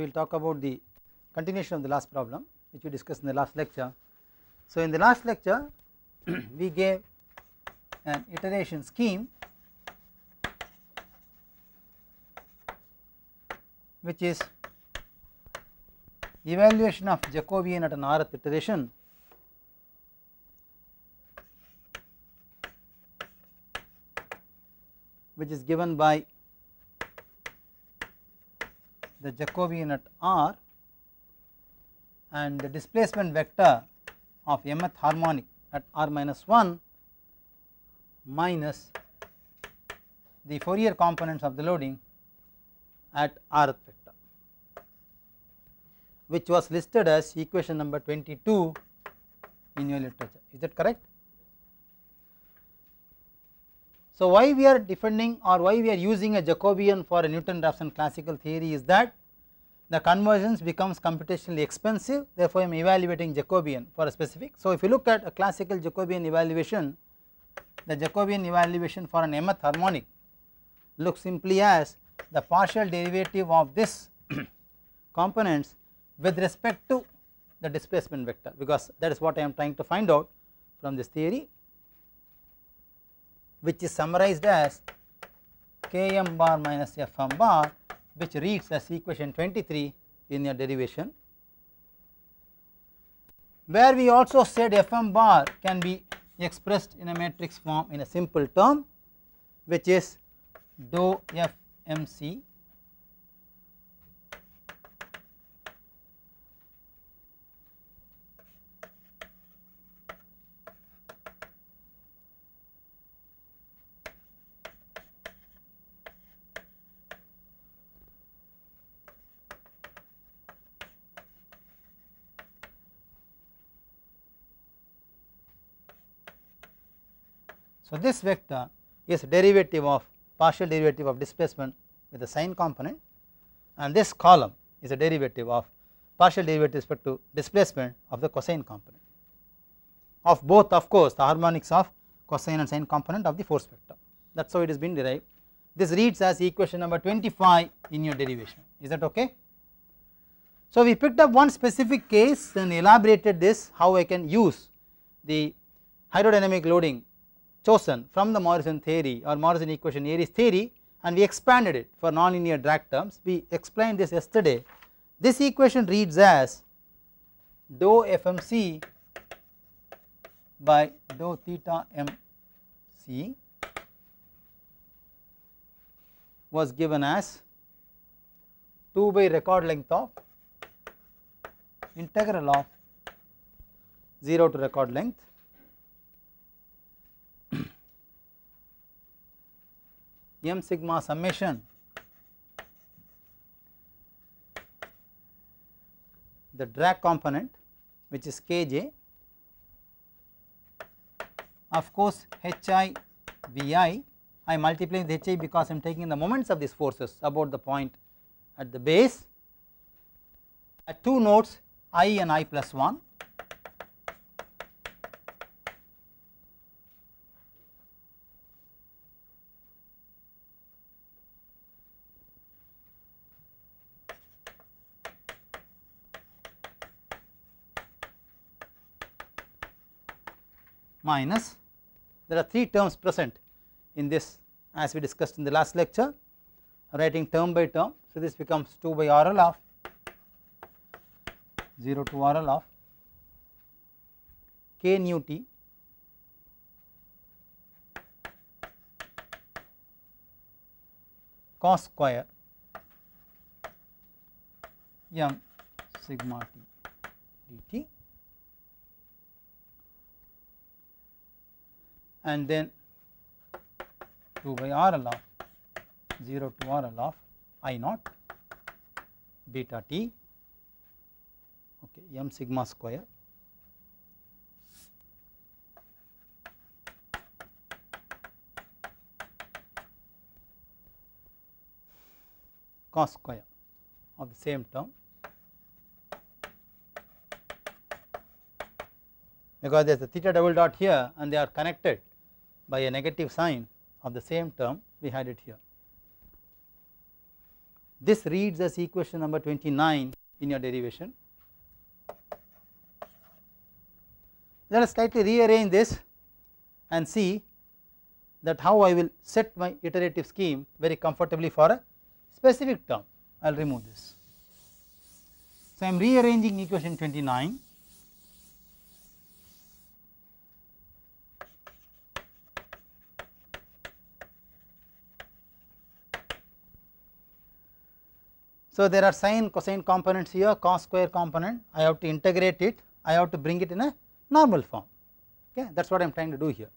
we will talk about the continuation of the last problem which we discussed in the last lecture. So, in the last lecture we gave an iteration scheme which is evaluation of Jacobian at an rth iteration which is given by the Jacobian at R and the displacement vector of mth harmonic at R minus 1 minus the Fourier components of the loading at rth vector which was listed as equation number 22 in your literature is that correct So, why we are defending or why we are using a Jacobian for a Newton Raphson classical theory is that the convergence becomes computationally expensive therefore, I am evaluating Jacobian for a specific. So, if you look at a classical Jacobian evaluation the Jacobian evaluation for an mth harmonic looks simply as the partial derivative of this components with respect to the displacement vector because that is what I am trying to find out from this theory which is summarized as Km bar minus Fm bar which reads as equation 23 in your derivation where we also said Fm bar can be expressed in a matrix form in a simple term which is dou F m c this vector is derivative of partial derivative of displacement with the sine component and this column is a derivative of partial derivative respect to displacement of the cosine component of both of course the harmonics of cosine and sine component of the force vector that is how it has been derived. This reads as equation number 25 in your derivation is that okay. So we picked up one specific case and elaborated this how I can use the hydrodynamic loading chosen from the Morrison theory or Morrison equation Airy's theory and we expanded it for nonlinear drag terms. We explained this yesterday. This equation reads as dou FMC by dou theta MC was given as 2 by record length of integral of 0 to record length m sigma summation the drag component which is kj of course hi vi I multiply with hi because I am taking the moments of these forces about the point at the base at two nodes i and i plus 1 minus there are 3 terms present in this as we discussed in the last lecture writing term by term. So, this becomes 2 by RL of 0 to RL of k nu t cos square m sigma t dt and then 2 by R L of 0 to R L of I naught beta t okay, m sigma square cos square of the same term because there is a theta double dot here and they are connected by a negative sign of the same term we had it here. This reads as equation number 29 in your derivation. Let us slightly rearrange this and see that how I will set my iterative scheme very comfortably for a specific term. I will remove this. So, I am rearranging equation 29 So, there are sine cosine components here cos square component I have to integrate it I have to bring it in a normal form okay that is what I am trying to do here.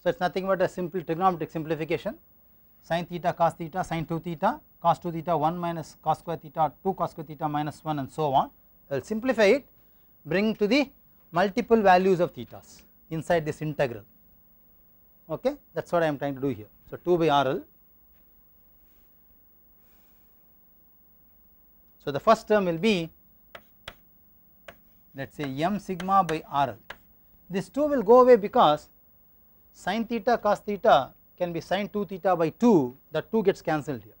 So, it is nothing but a simple trigonometric simplification sine theta cos theta sine 2 theta cos 2 theta 1 minus cos square theta 2 cos square theta minus 1 and so on I will simplify it bring to the multiple values of thetas inside this integral okay that is what I am trying to do here. So, 2 by RL So, the first term will be let us say m sigma by r l. This 2 will go away because sin theta cos theta can be sin 2 theta by 2 that 2 gets cancelled here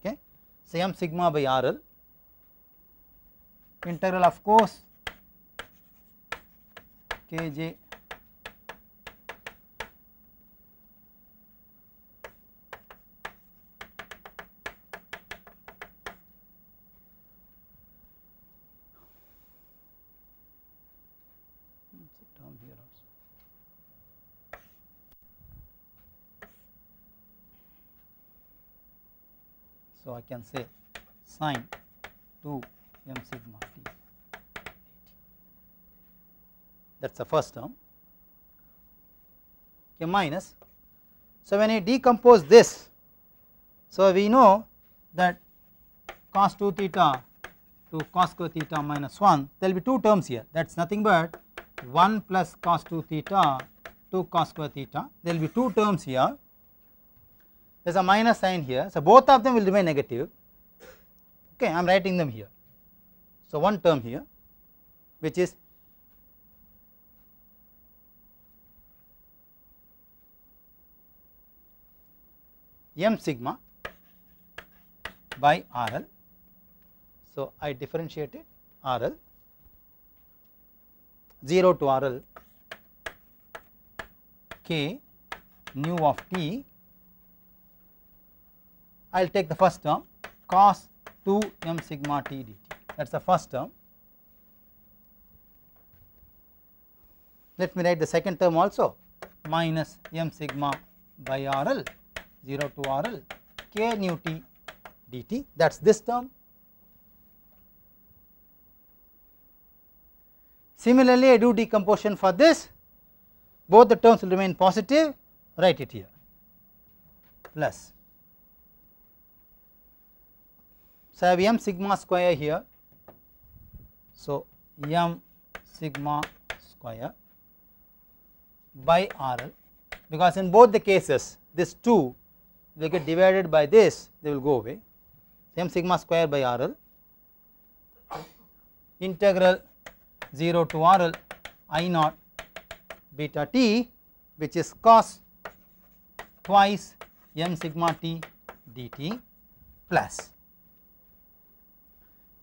okay. So, m sigma by r l integral of course k j can say sine 2 m sigma t that is the first term k minus. So, when I decompose this, so we know that cos 2 theta to cos square theta minus 1 there will be two terms here that is nothing but 1 plus cos 2 theta to cos square theta there will be two terms here there is a minus sign here. So, both of them will remain negative okay I am writing them here. So, one term here which is m sigma by RL. So, I differentiate it RL 0 to RL k nu of t I will take the first term cos 2 m sigma t dt that is the first term. Let me write the second term also minus m sigma by RL 0 to RL k nu t dt that is this term. Similarly, I do decomposition for this both the terms will remain positive write it here plus So, I have m sigma square here. So, m sigma square by RL because in both the cases this 2 will get divided by this they will go away m sigma square by RL integral 0 to RL I naught beta t which is cos twice m sigma t dt plus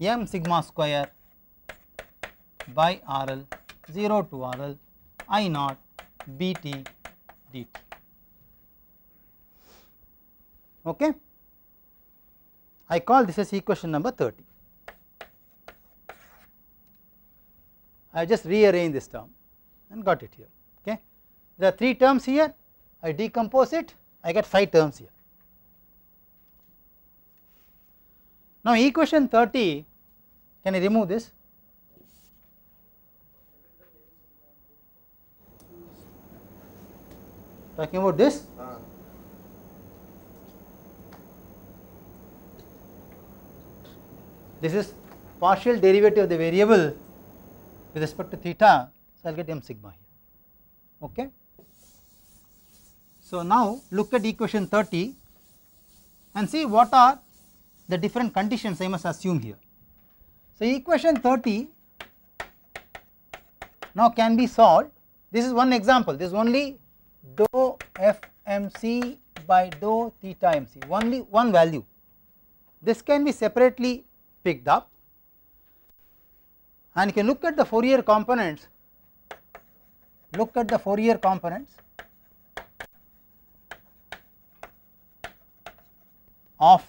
m sigma square by R L 0 to R L I naught B T D T. Okay. I call this as equation number 30. I just rearrange this term and got it here. Okay. There are 3 terms here, I decompose it, I get 5 terms here. Now equation 30, can I remove this? Talking about this? This is partial derivative of the variable with respect to theta, so I will get m sigma here, okay. So now look at equation 30 and see what are the different conditions I must assume here. So, equation 30 now can be solved this is one example this is only dou f m c by dou theta m c only one value this can be separately picked up and you can look at the Fourier components look at the Fourier components of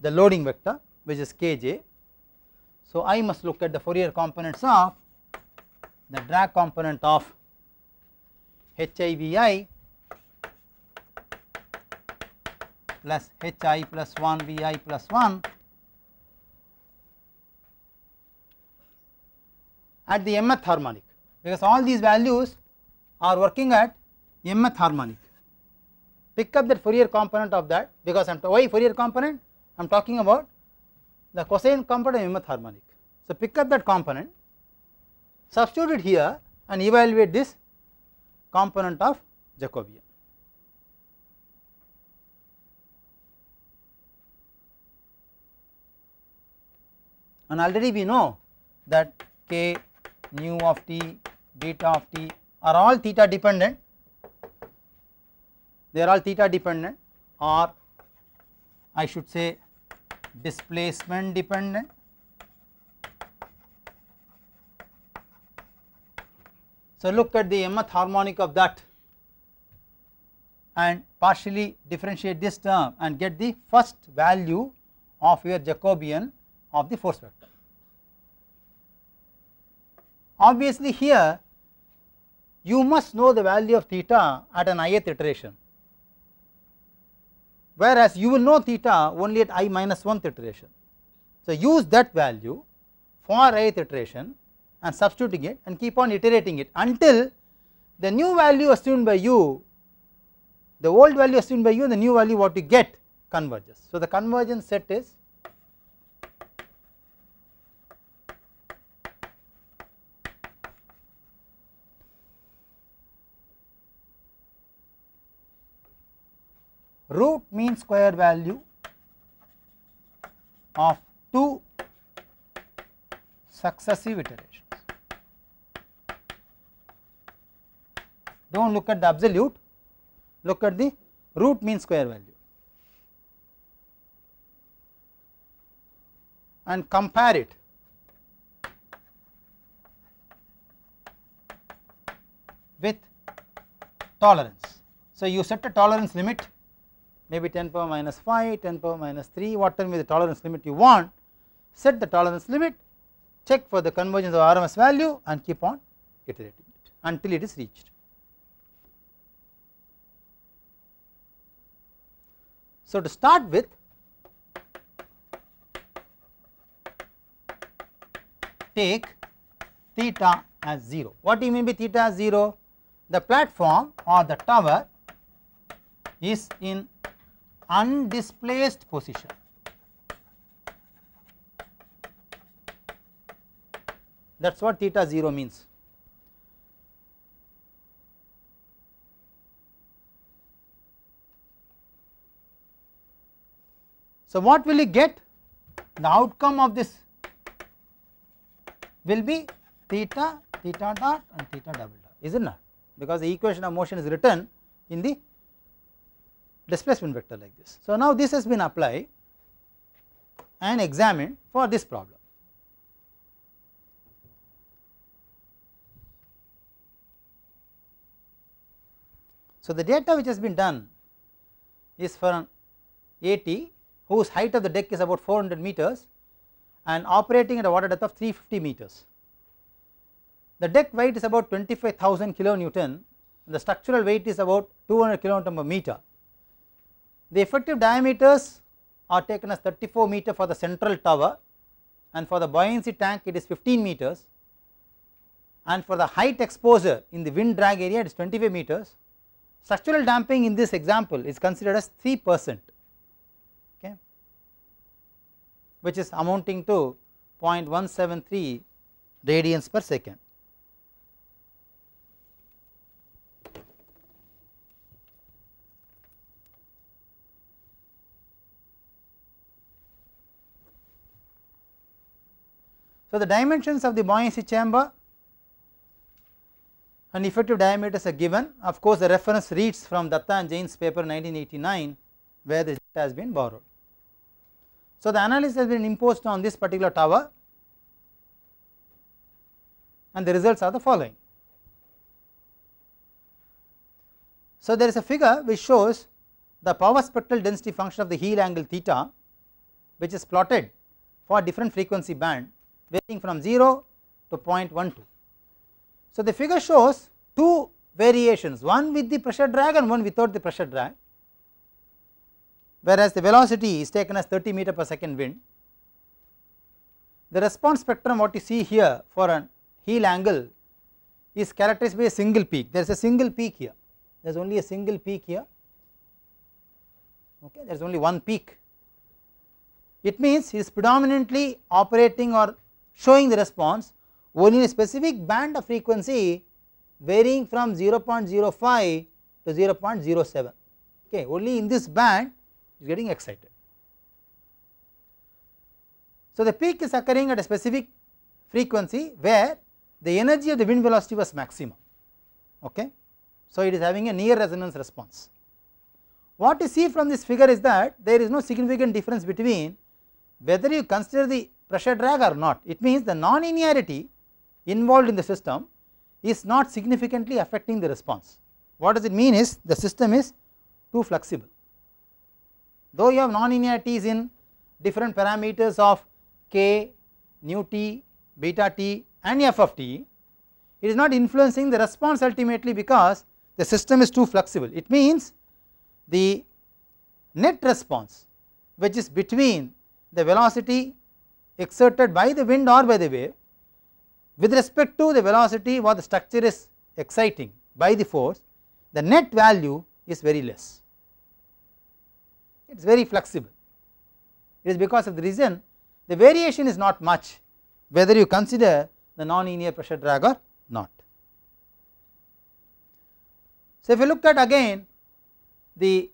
the loading vector which is kj. So, I must look at the Fourier components of the drag component of hivi plus hi plus 1 vi plus 1 at the mth harmonic because all these values are working at mth harmonic. Pick up that Fourier component of that because I am why Fourier component I am talking about the cosine component of mth harmonic. So, pick up that component, substitute it here and evaluate this component of Jacobian. And already we know that k nu of t, beta of t are all theta dependent, they are all theta dependent or I should say displacement dependent So, look at the mth harmonic of that and partially differentiate this term and get the first value of your Jacobian of the force vector. Obviously, here you must know the value of theta at an ith iteration whereas you will know theta only at i minus 1th iteration. So, use that value for ith iteration and substituting it and keep on iterating it until the new value assumed by you, the old value assumed by you and the new value what you get converges. So, the convergence set is root mean square value of 2 successive iterations. Do not look at the absolute, look at the root mean square value and compare it with tolerance. So, you set a tolerance limit maybe 10 power minus 5, 10 power minus 3, What is the tolerance limit you want, set the tolerance limit, check for the convergence of RMS value and keep on iterating it until it is reached. So, to start with take theta as 0. What do you mean by theta as 0? The platform or the tower is in undisplaced position. That is what theta 0 means. So, what will you get? The outcome of this will be theta, theta dot and theta double dot is it not because the equation of motion is written in the displacement vector like this. So, now this has been applied and examined for this problem. So, the data which has been done is for an AT whose height of the deck is about 400 meters and operating at a water depth of 350 meters. The deck weight is about 25,000 kilonewton and the structural weight is about 200 kilonewton per meter. The effective diameters are taken as 34 meter for the central tower and for the buoyancy tank it is 15 meters and for the height exposure in the wind drag area it is 25 meters. Structural damping in this example is considered as 3 percent okay, which is amounting to 0.173 radians per second. So, the dimensions of the buoyancy chamber and effective diameters are given of course, the reference reads from Datta and Jain's paper 1989 where this has been borrowed. So, the analysis has been imposed on this particular tower and the results are the following. So, there is a figure which shows the power spectral density function of the heel angle theta which is plotted for different frequency band varying from 0 to 0.12. So, the figure shows two variations one with the pressure drag and one without the pressure drag whereas the velocity is taken as 30 meter per second wind. The response spectrum what you see here for an heel angle is characterized by a single peak there is a single peak here there is only a single peak here okay there is only one peak it means it is predominantly operating or showing the response only in a specific band of frequency varying from 0.05 to 0.07 okay only in this band is getting excited. So, the peak is occurring at a specific frequency where the energy of the wind velocity was maximum. Okay. So, it is having a near resonance response. What you see from this figure is that there is no significant difference between whether you consider the pressure drag or not. It means the nonlinearity involved in the system is not significantly affecting the response. What does it mean is the system is too flexible. Though you have nonlinearities in different parameters of k, nu t, beta t and f of t, it is not influencing the response ultimately because the system is too flexible. It means the net response which is between the velocity exerted by the wind or by the wave with respect to the velocity what the structure is exciting by the force, the net value is very less. It is very flexible. It is because of the reason the variation is not much whether you consider the nonlinear pressure drag or not. So, if you look at again the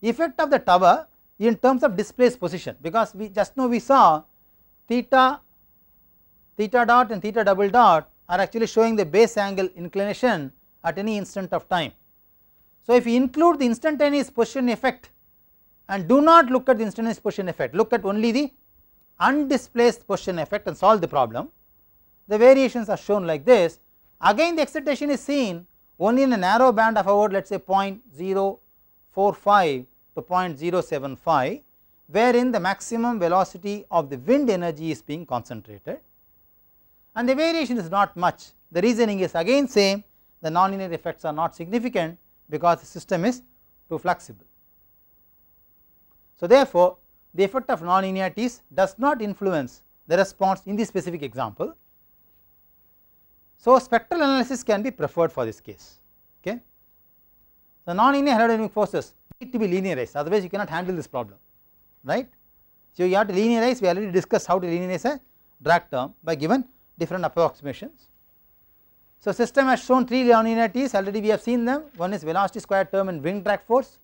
effect of the tower in terms of displaced position because we just now we saw theta, theta dot and theta double dot are actually showing the base angle inclination at any instant of time. So, if we include the instantaneous position effect and do not look at the instantaneous position effect, look at only the undisplaced position effect and solve the problem, the variations are shown like this. Again the excitation is seen only in a narrow band of about let us say 0.045 to 0.075 wherein the maximum velocity of the wind energy is being concentrated and the variation is not much. The reasoning is again same the nonlinear effects are not significant because the system is too flexible. So, therefore, the effect of nonlinearities does not influence the response in this specific example. So, spectral analysis can be preferred for this case. Okay. The nonlinear aerodynamic forces need to be linearized otherwise you cannot handle this problem right. So, you have to linearize we already discussed how to linearize a drag term by given different approximations. So, system has shown 3 linearities already we have seen them one is velocity square term and wind drag force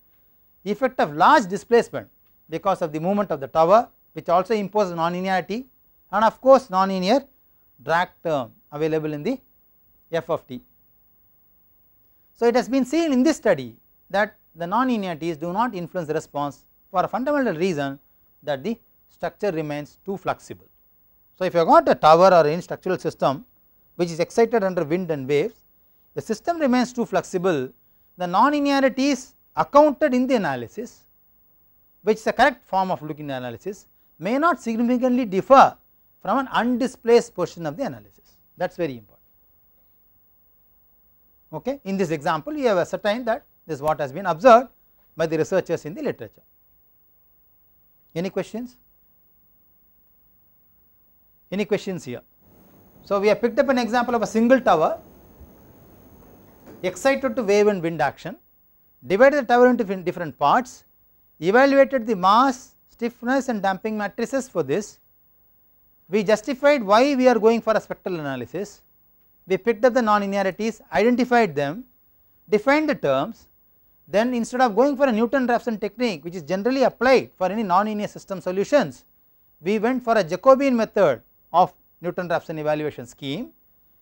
effect of large displacement because of the movement of the tower which also imposes nonlinearity and of course nonlinear drag term available in the f of t. So, it has been seen in this study that the nonlinearities do not influence the response for a fundamental reason that the structure remains too flexible. So, if you have got a tower or any structural system which is excited under wind and waves, the system remains too flexible, the non-linearity is accounted in the analysis which is a correct form of looking analysis may not significantly differ from an undisplaced portion of the analysis that is very important. Okay. In this example, we have ascertained that this is what has been observed by the researchers in the literature. Any questions? Any questions here? So, we have picked up an example of a single tower excited to wave and wind action, divided the tower into different parts, evaluated the mass, stiffness and damping matrices for this. We justified why we are going for a spectral analysis. We picked up the non-linearities, identified them, defined the terms then instead of going for a Newton-Raphson technique which is generally applied for any non-linear system solutions, we went for a Jacobian method of Newton-Raphson evaluation scheme.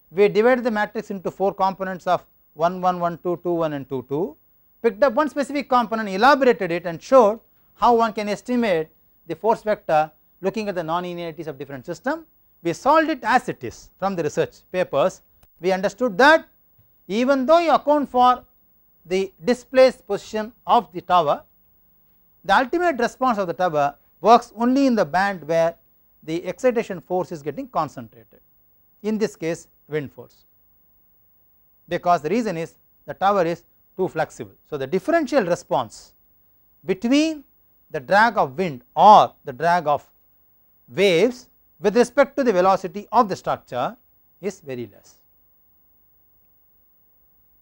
We divided the matrix into 4 components of 1, 1, 1, 2, 2, 1 and 2, 2, picked up one specific component, elaborated it and showed how one can estimate the force vector looking at the non-linearities of different system. We solved it as it is from the research papers. We understood that even though you account for the displaced position of the tower, the ultimate response of the tower works only in the band where the excitation force is getting concentrated in this case wind force because the reason is the tower is too flexible. So, the differential response between the drag of wind or the drag of waves with respect to the velocity of the structure is very less.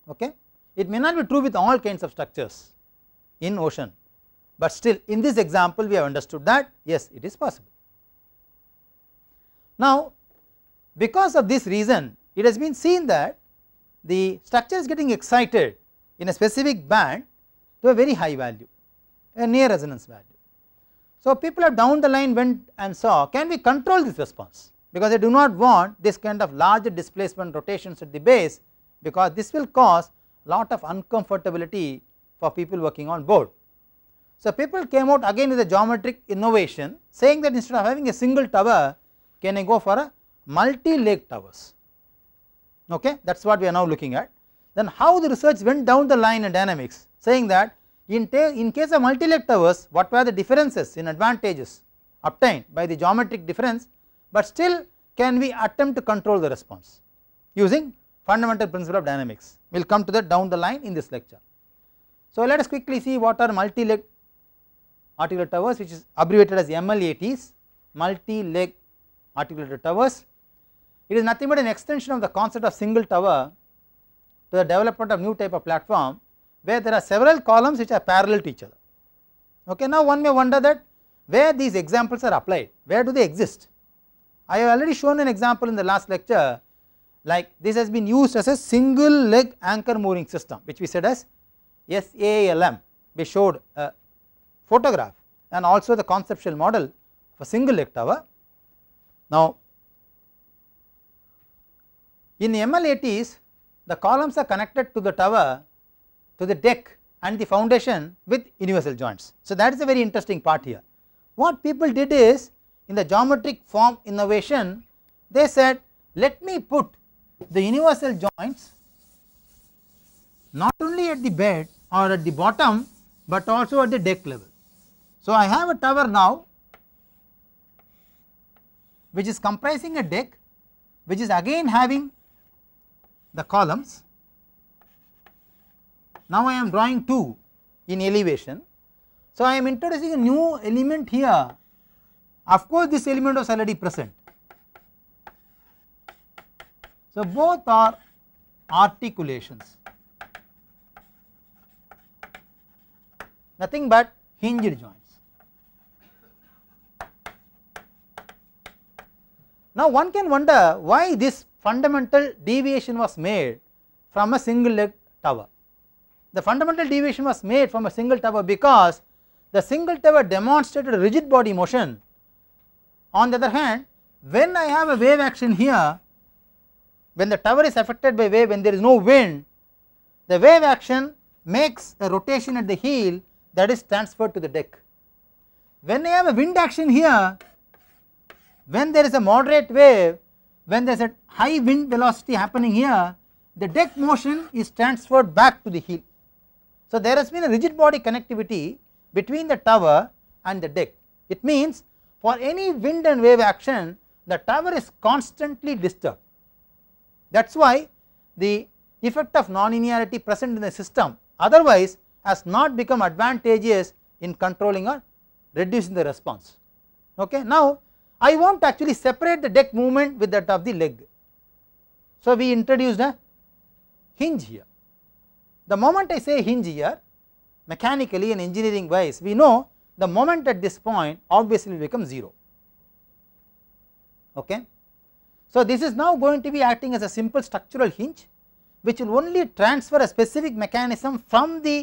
Okay. It may not be true with all kinds of structures in ocean, but still in this example we have understood that yes it is possible. Now because of this reason it has been seen that the structure is getting excited in a specific band to a very high value a near resonance value. So people have down the line went and saw can we control this response because they do not want this kind of large displacement rotations at the base because this will cause lot of uncomfortability for people working on board. So, people came out again with a geometric innovation saying that instead of having a single tower can I go for a multi leg towers okay that is what we are now looking at. Then how the research went down the line in dynamics saying that in, in case of multi leg towers what were the differences in advantages obtained by the geometric difference, but still can we attempt to control the response using fundamental principle of dynamics. We will come to that down the line in this lecture. So, let us quickly see what are multi-leg articulated towers which is abbreviated as MLATs, multi-leg articulated towers. It is nothing but an extension of the concept of single tower to the development of new type of platform where there are several columns which are parallel to each other. Okay. Now, one may wonder that where these examples are applied, where do they exist? I have already shown an example in the last lecture like this has been used as a single leg anchor mooring system which we said as SALM we showed a photograph and also the conceptual model of a single leg tower. Now in ML80s the columns are connected to the tower to the deck and the foundation with universal joints. So that is a very interesting part here. What people did is in the geometric form innovation they said let me put the universal joints not only at the bed or at the bottom but also at the deck level. So, I have a tower now which is comprising a deck which is again having the columns. Now, I am drawing 2 in elevation. So, I am introducing a new element here of course, this element was already present so, both are articulations nothing but hinged joints. Now one can wonder why this fundamental deviation was made from a single leg tower. The fundamental deviation was made from a single tower because the single tower demonstrated rigid body motion. On the other hand, when I have a wave action here, when the tower is affected by wave when there is no wind the wave action makes a rotation at the heel that is transferred to the deck. When I have a wind action here when there is a moderate wave when there is a high wind velocity happening here the deck motion is transferred back to the heel. So, there has been a rigid body connectivity between the tower and the deck. It means for any wind and wave action the tower is constantly disturbed that is why the effect of nonlinearity present in the system otherwise has not become advantageous in controlling or reducing the response. Okay. Now, I want to actually separate the deck movement with that of the leg. So, we introduced a hinge here. The moment I say hinge here mechanically and engineering wise we know the moment at this point obviously becomes 0. Okay. So, this is now going to be acting as a simple structural hinge which will only transfer a specific mechanism from the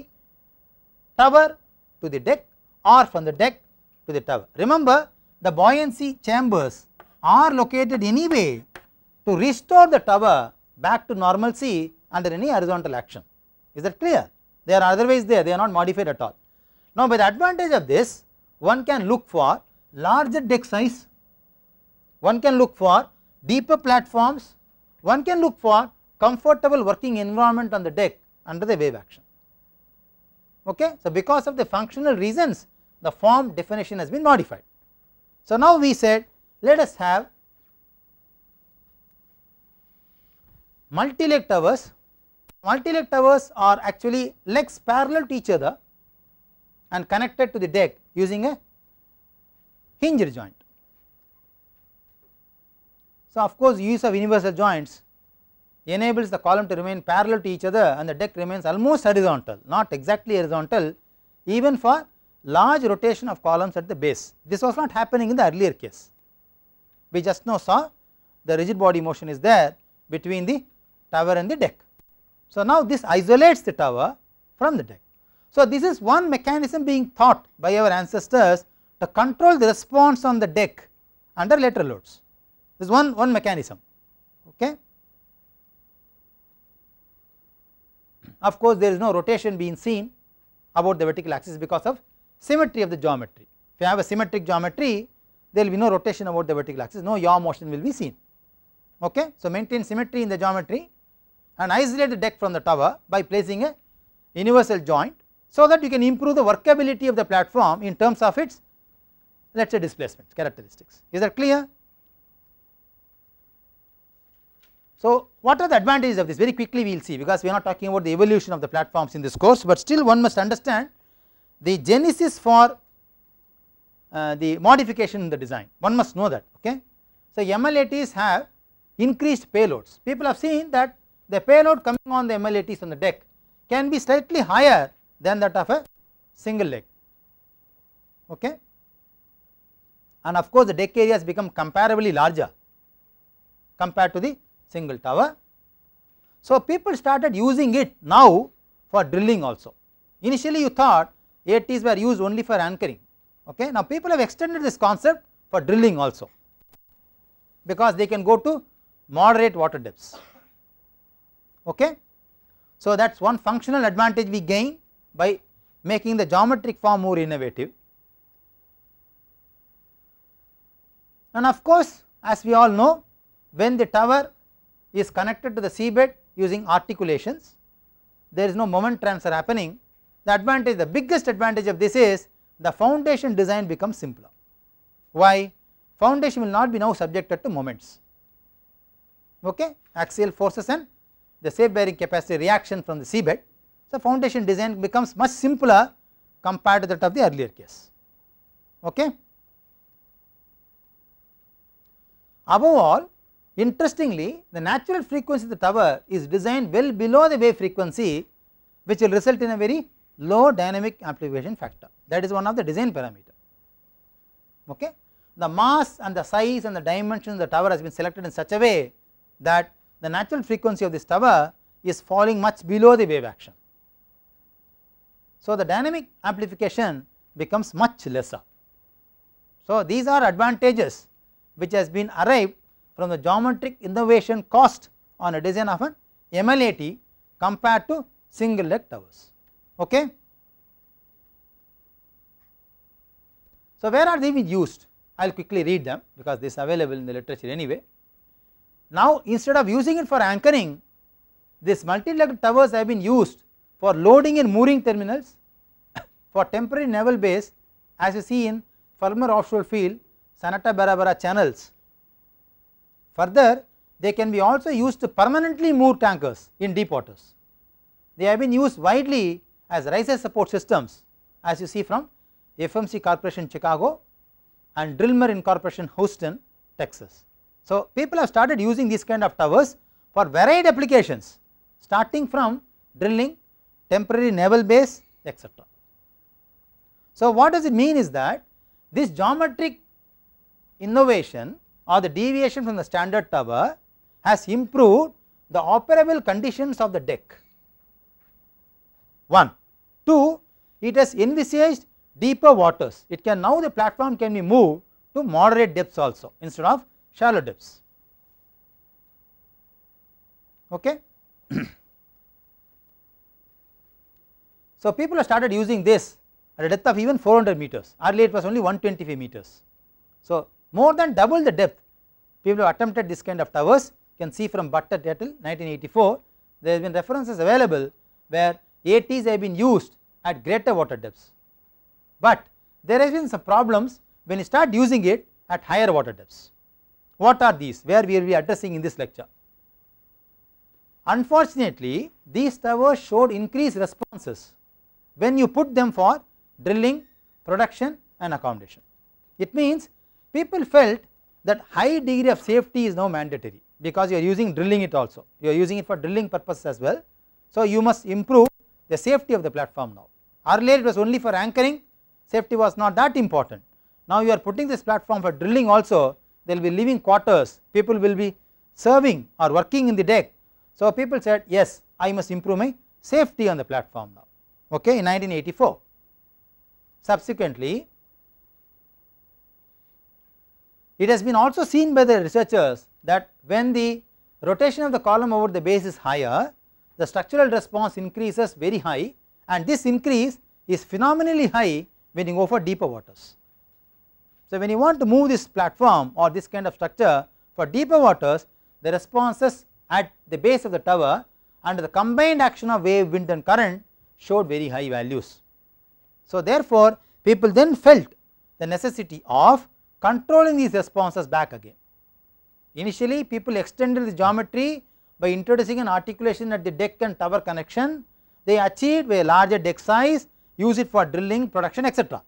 tower to the deck or from the deck to the tower. Remember the buoyancy chambers are located anyway to restore the tower back to normalcy under any horizontal action. Is that clear? They are otherwise there, they are not modified at all. Now, by the advantage of this, one can look for larger deck size, one can look for deeper platforms one can look for comfortable working environment on the deck under the wave action. Okay? So, because of the functional reasons the form definition has been modified. So, now we said let us have multi-leg towers, multi-leg towers are actually legs parallel to each other and connected to the deck using a hinge joint. So, of course, use of universal joints enables the column to remain parallel to each other and the deck remains almost horizontal, not exactly horizontal even for large rotation of columns at the base. This was not happening in the earlier case. We just now saw the rigid body motion is there between the tower and the deck. So, now this isolates the tower from the deck. So, this is one mechanism being thought by our ancestors to control the response on the deck under lateral loads this is one one mechanism okay of course there is no rotation being seen about the vertical axis because of symmetry of the geometry if you have a symmetric geometry there will be no rotation about the vertical axis no yaw motion will be seen okay so maintain symmetry in the geometry and isolate the deck from the tower by placing a universal joint so that you can improve the workability of the platform in terms of its let us say displacement characteristics is that clear So, what are the advantages of this very quickly we will see because we are not talking about the evolution of the platforms in this course, but still one must understand the genesis for uh, the modification in the design one must know that ok. So, MLATs have increased payloads people have seen that the payload coming on the MLATs on the deck can be slightly higher than that of a single leg ok and of course the deck areas become comparably larger compared to the single tower. So, people started using it now for drilling also. Initially you thought ATs were used only for anchoring. Okay. Now, people have extended this concept for drilling also because they can go to moderate water depths. Okay. So, that is one functional advantage we gain by making the geometric form more innovative. And of course, as we all know when the tower is connected to the seabed using articulations. There is no moment transfer happening. The advantage, the biggest advantage of this is the foundation design becomes simpler. Why? Foundation will not be now subjected to moments, okay? axial forces and the safe bearing capacity reaction from the seabed. So, foundation design becomes much simpler compared to that of the earlier case. Okay. Above all Interestingly, the natural frequency of the tower is designed well below the wave frequency which will result in a very low dynamic amplification factor that is one of the design parameter. Okay. The mass and the size and the dimension of the tower has been selected in such a way that the natural frequency of this tower is falling much below the wave action. So, the dynamic amplification becomes much lesser. So, these are advantages which has been arrived from the geometric innovation cost on a design of an MLAT compared to single leg towers. Okay. So, where are they being used? I will quickly read them because this is available in the literature anyway. Now, instead of using it for anchoring, these multi leg towers have been used for loading and mooring terminals for temporary naval base as you see in former offshore field Sanata Barabara channels Further, they can be also used to permanently move tankers in deep waters. They have been used widely as riser support systems as you see from FMC Corporation Chicago and Drillmer Incorporation Houston, Texas. So, people have started using these kind of towers for varied applications starting from drilling, temporary naval base etc. So, what does it mean is that this geometric innovation or the deviation from the standard tower has improved the operable conditions of the deck. 1. 2. It has envisaged deeper waters. It can now the platform can be moved to moderate depths also instead of shallow depths. Okay. so, people have started using this at a depth of even 400 meters, earlier it was only 125 meters. So, more than double the depth. People have attempted this kind of towers you can see from Butter et al 1984 there has been references available where ATs have been used at greater water depths, but there has been some problems when you start using it at higher water depths. What are these where we will be addressing in this lecture? Unfortunately, these towers showed increased responses when you put them for drilling, production and accommodation. It means people felt that high degree of safety is now mandatory because you are using drilling it also, you are using it for drilling purpose as well. So, you must improve the safety of the platform now. Earlier it was only for anchoring, safety was not that important. Now, you are putting this platform for drilling also, there will be living quarters, people will be serving or working in the deck. So, people said yes, I must improve my safety on the platform now okay, in 1984. Subsequently, it has been also seen by the researchers that when the rotation of the column over the base is higher, the structural response increases very high and this increase is phenomenally high when you go for deeper waters. So, when you want to move this platform or this kind of structure for deeper waters, the responses at the base of the tower under the combined action of wave, wind and current showed very high values. So, therefore, people then felt the necessity of controlling these responses back again. Initially people extended the geometry by introducing an articulation at the deck and tower connection, they achieved a larger deck size, use it for drilling, production etc.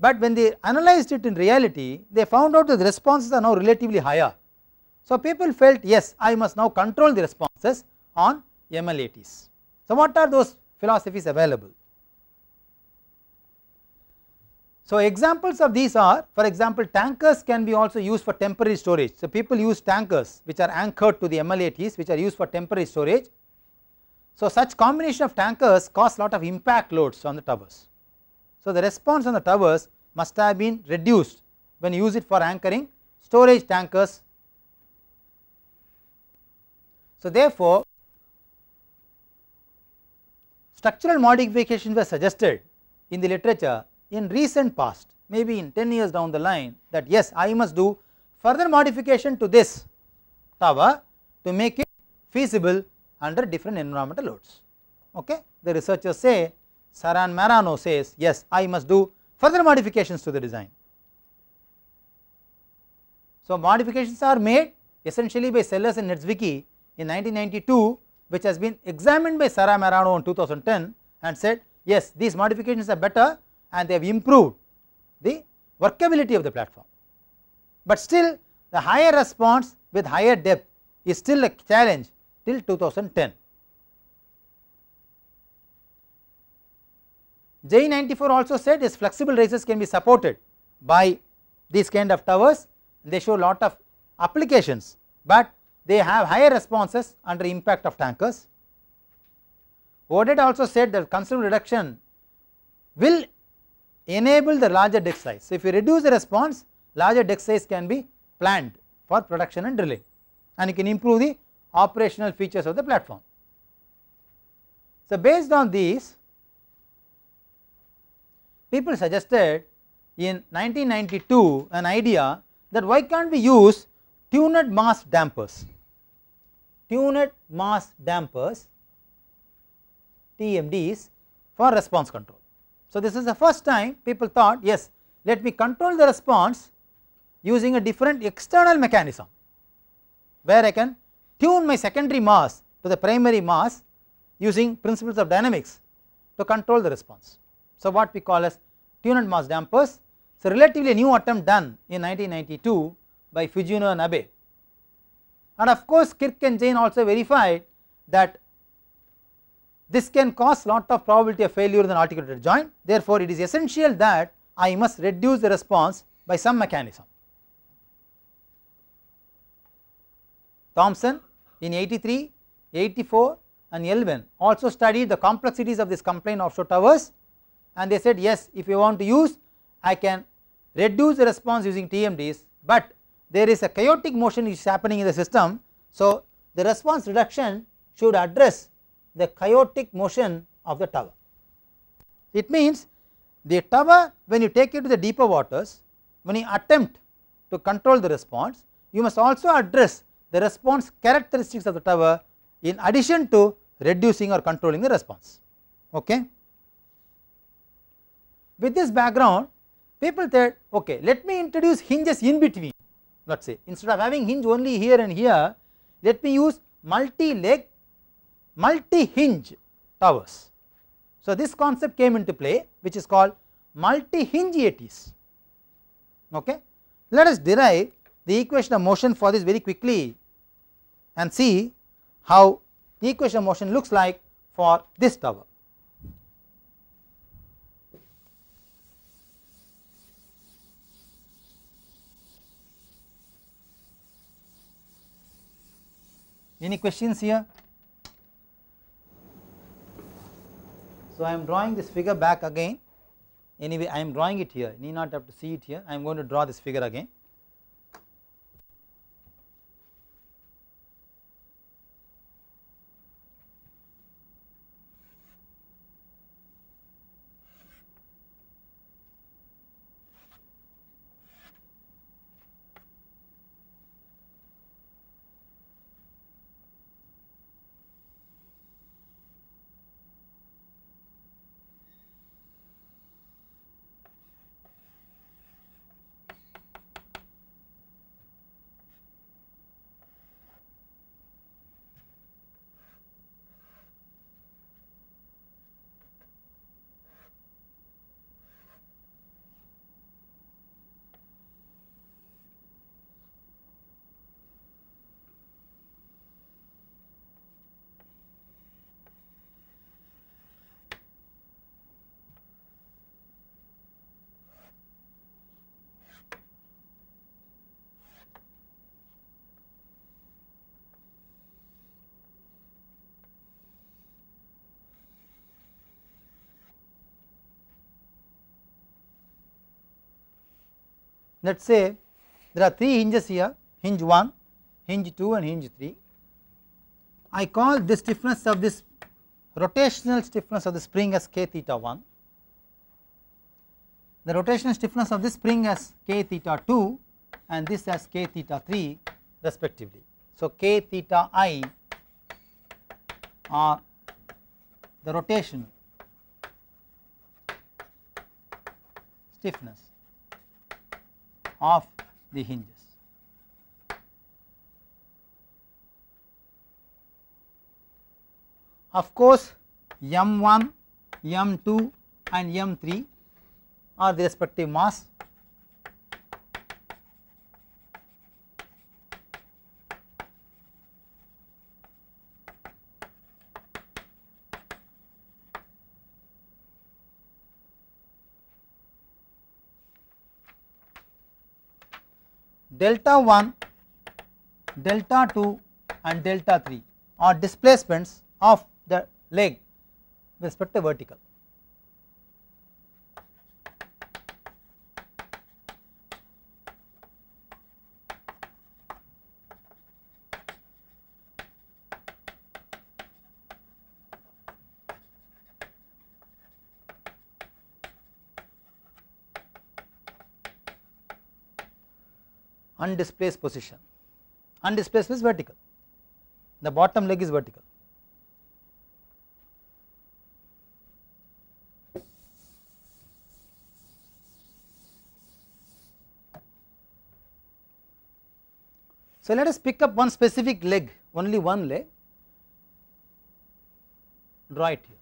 But when they analyzed it in reality, they found out that the responses are now relatively higher. So people felt yes, I must now control the responses on MLATs. So what are those philosophies available? So, examples of these are for example, tankers can be also used for temporary storage. So, people use tankers which are anchored to the MLATs which are used for temporary storage. So, such combination of tankers cause lot of impact loads on the towers. So, the response on the towers must have been reduced when you use it for anchoring storage tankers. So, therefore, structural modifications were suggested in the literature in recent past maybe in 10 years down the line that yes I must do further modification to this tower to make it feasible under different environmental loads. Okay. The researchers say Saran Marano says yes I must do further modifications to the design. So, modifications are made essentially by Sellers and Netzwicki in 1992 which has been examined by Sarah Marano in 2010 and said yes these modifications are better and they have improved the workability of the platform. But still the higher response with higher depth is still a challenge till 2010. J94 also said his flexible races can be supported by these kind of towers they show lot of applications, but they have higher responses under impact of tankers. Odet also said that considerable reduction will enable the larger deck size. So, if you reduce the response larger deck size can be planned for production and drilling and you can improve the operational features of the platform. So, based on these people suggested in 1992 an idea that why can't we use tuned mass dampers, tuned mass dampers TMDs for response control. So, this is the first time people thought yes let me control the response using a different external mechanism where I can tune my secondary mass to the primary mass using principles of dynamics to control the response. So, what we call as tuned mass dampers is a relatively new attempt done in 1992 by Fujino and Abe. And of course, Kirk and Jane also verified that this can cause lot of probability of failure in an articulated joint therefore, it is essential that I must reduce the response by some mechanism. Thompson in 83, 84 and Elwin also studied the complexities of this complaint offshore towers and they said yes if you want to use I can reduce the response using TMDs, but there is a chaotic motion which is happening in the system. So, the response reduction should address the chaotic motion of the tower. It means the tower when you take it to the deeper waters, when you attempt to control the response, you must also address the response characteristics of the tower in addition to reducing or controlling the response. Okay. With this background, people said, okay, let me introduce hinges in between, let us say, instead of having hinge only here and here, let me use multi leg multi-hinge towers. So, this concept came into play which is called multi-hinge ATs. Okay. Let us derive the equation of motion for this very quickly and see how the equation of motion looks like for this tower. Any questions here? So, I am drawing this figure back again anyway I am drawing it here need not have to see it here I am going to draw this figure again let us say there are 3 hinges here hinge 1, hinge 2 and hinge 3. I call this stiffness of this rotational stiffness of the spring as k theta 1, the rotational stiffness of this spring as k theta 2 and this as k theta 3 respectively. So, k theta i are the rotation stiffness of the hinges. Of course, M1, M2 and M3 are the respective mass delta 1, delta 2 and delta 3 are displacements of the leg with respect to vertical. undisplaced position. Undisplaced is vertical, the bottom leg is vertical. So, let us pick up one specific leg, only one leg, draw it here.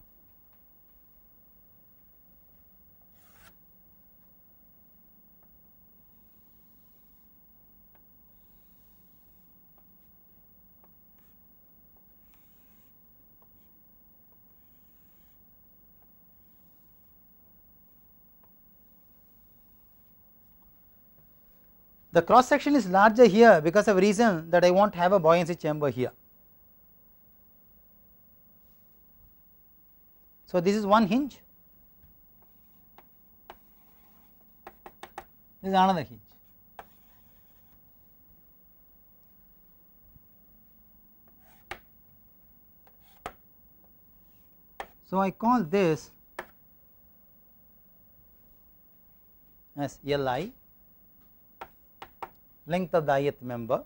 The cross section is larger here because of reason that I want to have a buoyancy chamber here. So, this is one hinge, this is another hinge. So, I call this as Li length of the ith member.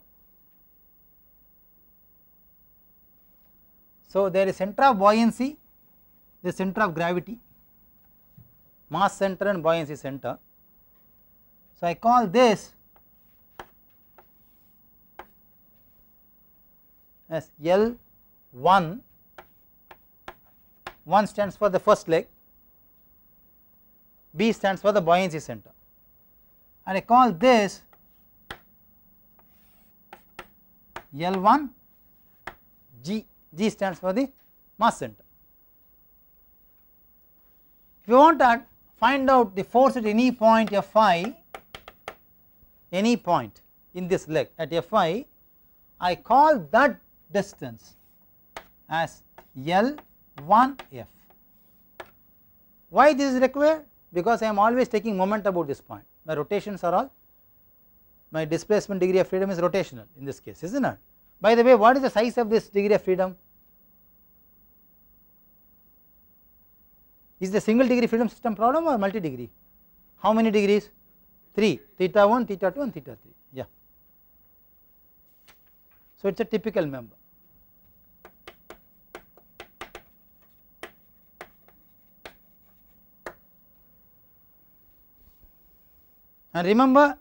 So, there is center of buoyancy, the center of gravity, mass center and buoyancy center. So, I call this as L 1, 1 stands for the first leg, B stands for the buoyancy center and I call this L1 G, G stands for the mass center. If you want to find out the force at any point Fi, any point in this leg at Fi, I call that distance as L1F. Why this is required? Because I am always taking moment about this point, my rotations are all my displacement degree of freedom is rotational in this case is it not. By the way what is the size of this degree of freedom? Is the single degree freedom system problem or multi degree? How many degrees? 3 theta 1, theta 2 and theta 3 yeah. So it is a typical member. And remember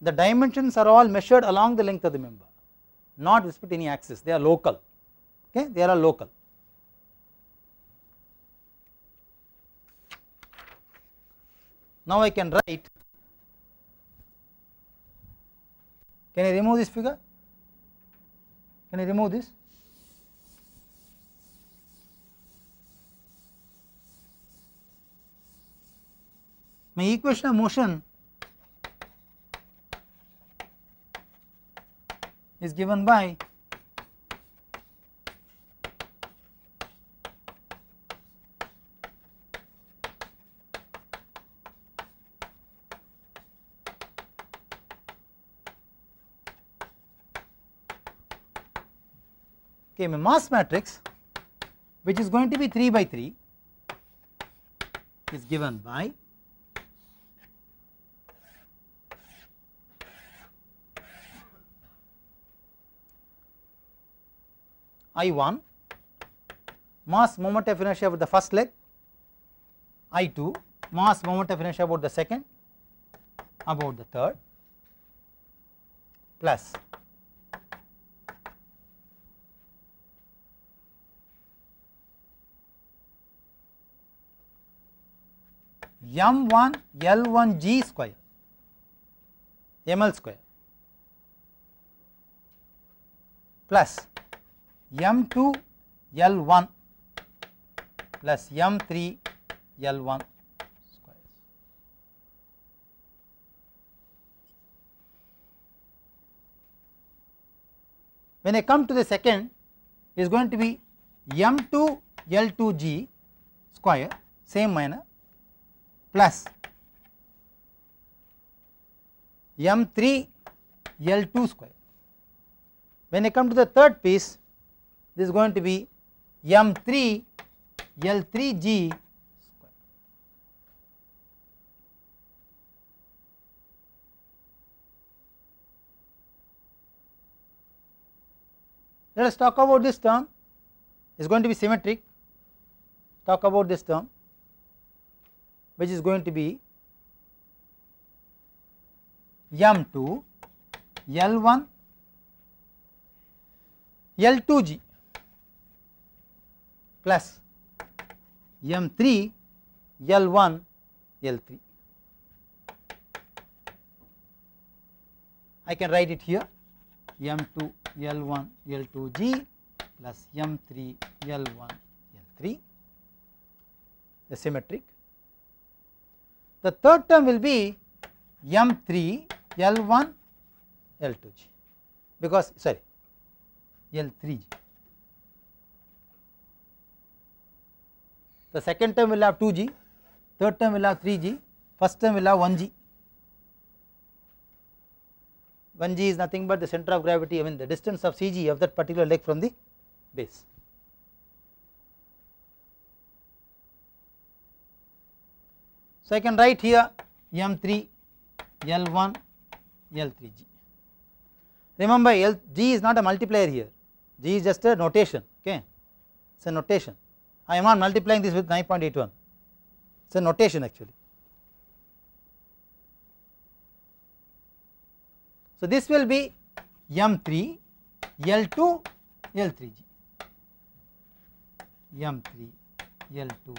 the dimensions are all measured along the length of the member not respect any axis they are local okay they are local now i can write can i remove this figure can i remove this my equation of motion is given by okay, my mass matrix which is going to be 3 by 3 is given by I 1, mass moment of inertia about the first leg I 2, mass moment of inertia about the second about the third plus m1 l1 g square ml square plus m2 l1 plus m3 l1 squares. When I come to the second is going to be m2 l2g square same minor plus m3 l2 square. When I come to the third piece this is going to be M3 L3G square. Let us talk about this term is going to be symmetric talk about this term which is going to be M2 L1 L2G plus M 3 L 1 L 3. I can write it here M 2 L 1 L 2 G plus M 3 L 1 L 3 the symmetric. The third term will be M 3 L 1 L 2 G because sorry L 3 G the second term will have 2g, third term will have 3g, first term will have 1g. 1g is nothing but the center of gravity I mean the distance of CG of that particular leg from the base. So, I can write here M3, L1, L3G. Remember L, G is not a multiplier here, G is just a notation, okay. It is a notation. I am not multiplying this with 9.81 it is a notation actually. So, this will be M3 L2 L3G M3 L2 L3G.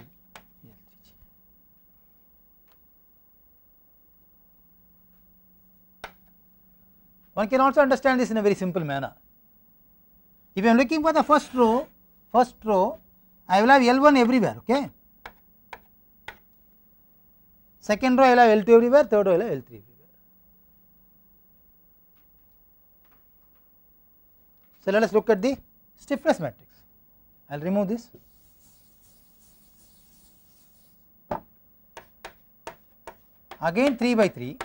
One can also understand this in a very simple manner. If I am looking for the first row, first row I will have L 1 everywhere ok. Second row I will have L 2 everywhere, third row I will have L 3 everywhere. So, let us look at the stiffness matrix. I will remove this. Again 3 by 3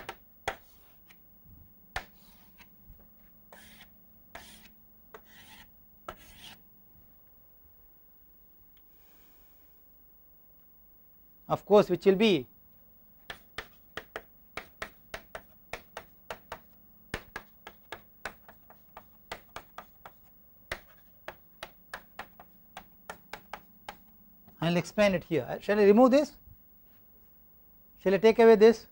of course which will be I will explain it here. Shall I remove this? Shall I take away this?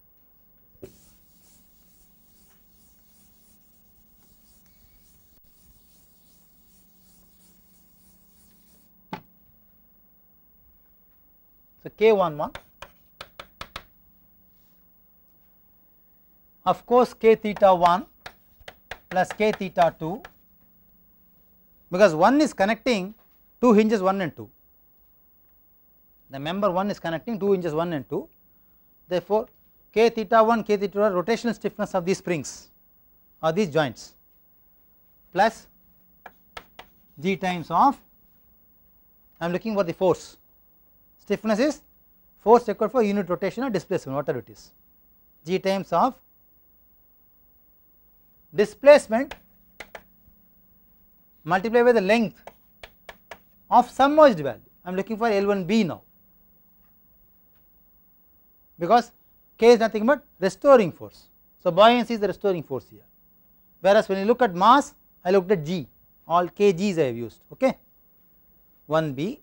k one one, Of course, K theta 1 plus K theta 2 because 1 is connecting 2 hinges 1 and 2. The member 1 is connecting 2 hinges 1 and 2. Therefore, K theta 1, K theta 2 are rotational stiffness of these springs or these joints plus g times of I am looking for the force stiffness is force required for unit rotation or displacement whatever it is g times of displacement multiplied by the length of submerged value. I am looking for L1b now because k is nothing but restoring force. So, buoyancy is the restoring force here whereas when you look at mass I looked at g all kgs I have used okay 1b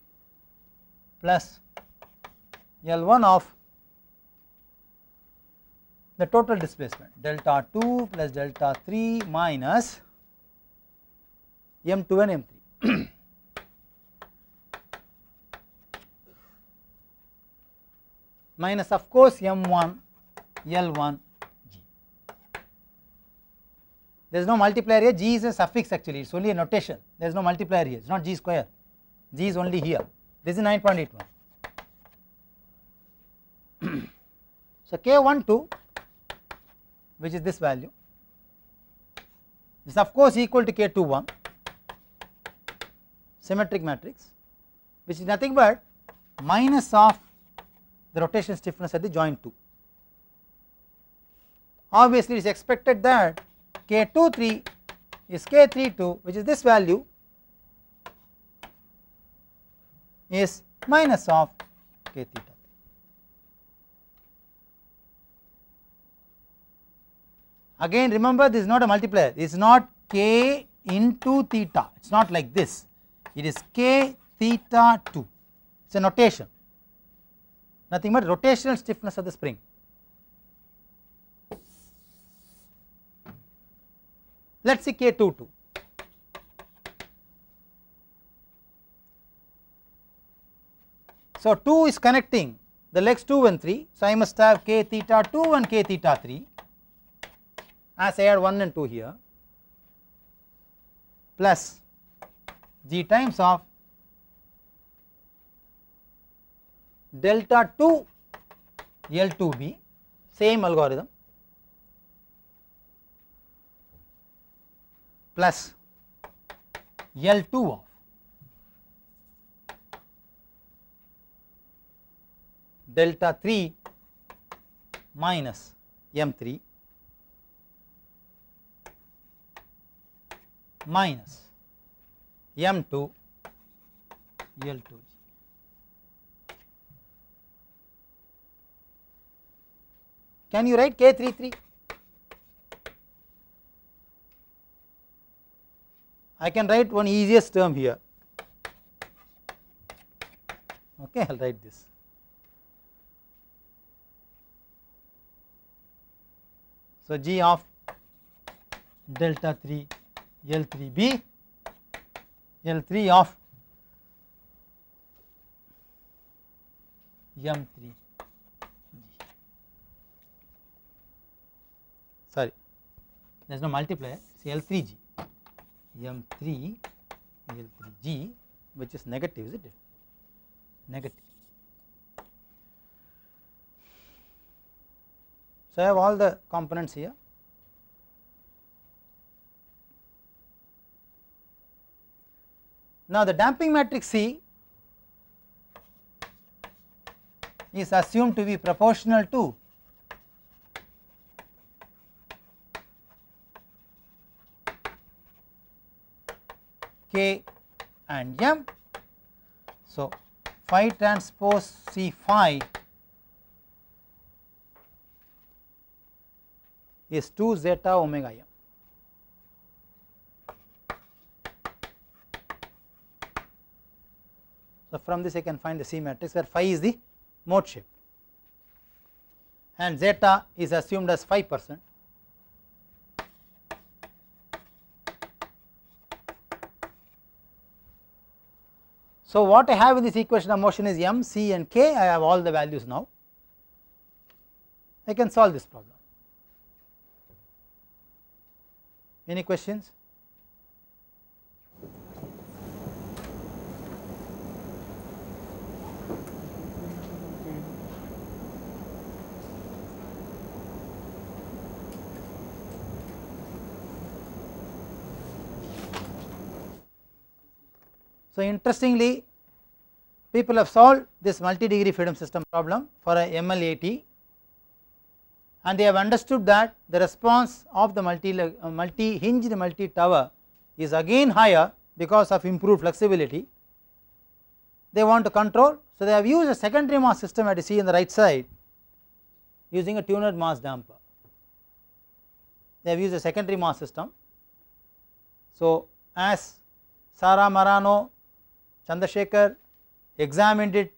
plus L 1 of the total displacement delta 2 plus delta 3 minus M 2 and M 3. minus of course M 1 L 1 G. There is no multiplier here, G is a suffix actually, it is only a notation, there is no multiplier here, it is not G square, G is only here, this is 9.81 so, K12 which is this value is of course equal to K21 symmetric matrix which is nothing but minus of the rotation stiffness at the joint 2. Obviously, it is expected that K23 is K32 which is this value is minus of K theta. Again remember this is not a multiplier, it is not k into theta, it is not like this, it is k theta 2, it is a notation, nothing but rotational stiffness of the spring. Let us see k 2 2. So, 2 is connecting the legs 2 and 3. So, I must have k theta 2 and k theta 3 as I had 1 and 2 here plus g times of delta 2 L2B same algorithm plus L2 of delta 3 minus M3 minus m 2 L 2 g. Can you write K 3 3? I can write one easiest term here okay I will write this. So, g of delta 3 L3B, L3 of M3 sorry there is no multiplier it is L3G M3 L3G which is negative is it negative. So I have all the components here Now, the damping matrix C is assumed to be proportional to K and M. So, phi transpose C phi is 2 zeta omega m. from this I can find the C matrix where phi is the mode shape and zeta is assumed as 5 percent. So, what I have in this equation of motion is m, c and k I have all the values now I can solve this problem. Any questions? So, interestingly people have solved this multi degree freedom system problem for a MLAT and they have understood that the response of the multi, uh, multi hinged multi tower is again higher because of improved flexibility. They want to control, so they have used a secondary mass system as you see on the right side using a tuned mass damper. They have used a secondary mass system. So, as Sara Marano Chandrasekhar examined it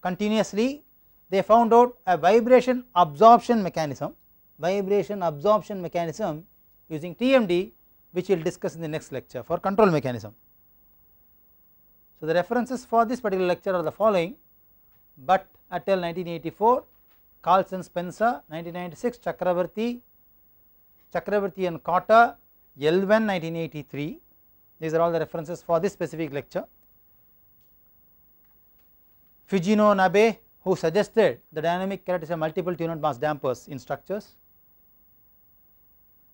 continuously, they found out a vibration absorption mechanism, vibration absorption mechanism using TMD which we will discuss in the next lecture for control mechanism. So, the references for this particular lecture are the following, but until 1984, Carlson Spencer 1996, Chakravarti, Chakravarti and Cotta, Elwin 1983, these are all the references for this specific lecture. Fujino Nabe who suggested the dynamic characteristics of multiple tuned mass dampers in structures.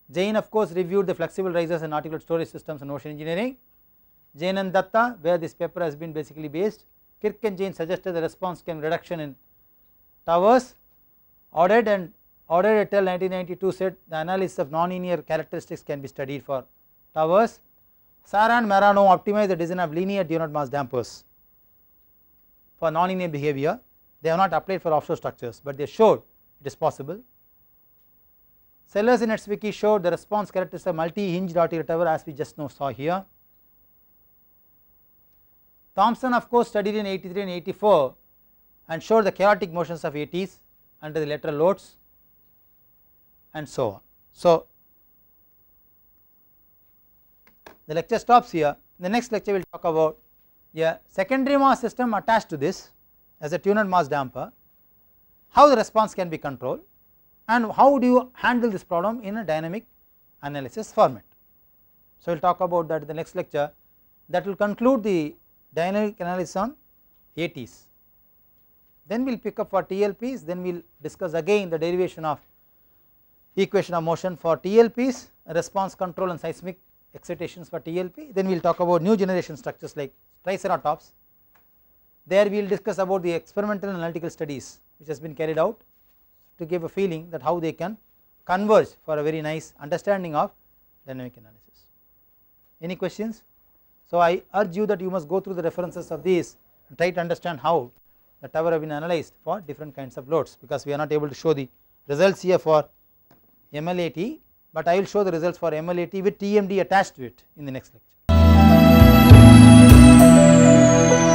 Jain of course reviewed the flexible risers and articulate storage systems in ocean engineering. Jain and Datta where this paper has been basically based, Kirk and Jain suggested the response can reduction in towers. Audit and Audit et al 1992 said the analysis of nonlinear characteristics can be studied for towers. Sara and Marano optimized the design of linear tuned mass dampers for non-linear behavior they have not applied for offshore structures but they showed it is possible. Sellers in its wiki showed the response characteristic multi-hinge dot irritator as we just now saw here. Thompson of course studied in 83 and 84 and showed the chaotic motions of ATs under the lateral loads and so on. So, the lecture stops here in the next lecture we will talk about a secondary mass system attached to this as a tuned mass damper, how the response can be controlled and how do you handle this problem in a dynamic analysis format. So, we will talk about that in the next lecture that will conclude the dynamic analysis on ATs. Then we will pick up for TLPs, then we will discuss again the derivation of equation of motion for TLPs, response control and seismic excitations for TLP, then we will talk about new generation structures like triceratops. There we will discuss about the experimental analytical studies which has been carried out to give a feeling that how they can converge for a very nice understanding of dynamic analysis. Any questions? So, I urge you that you must go through the references of these and try to understand how the tower have been analyzed for different kinds of loads because we are not able to show the results here for MLAT, but I will show the results for MLAT with TMD attached to it in the next lecture. Thank you.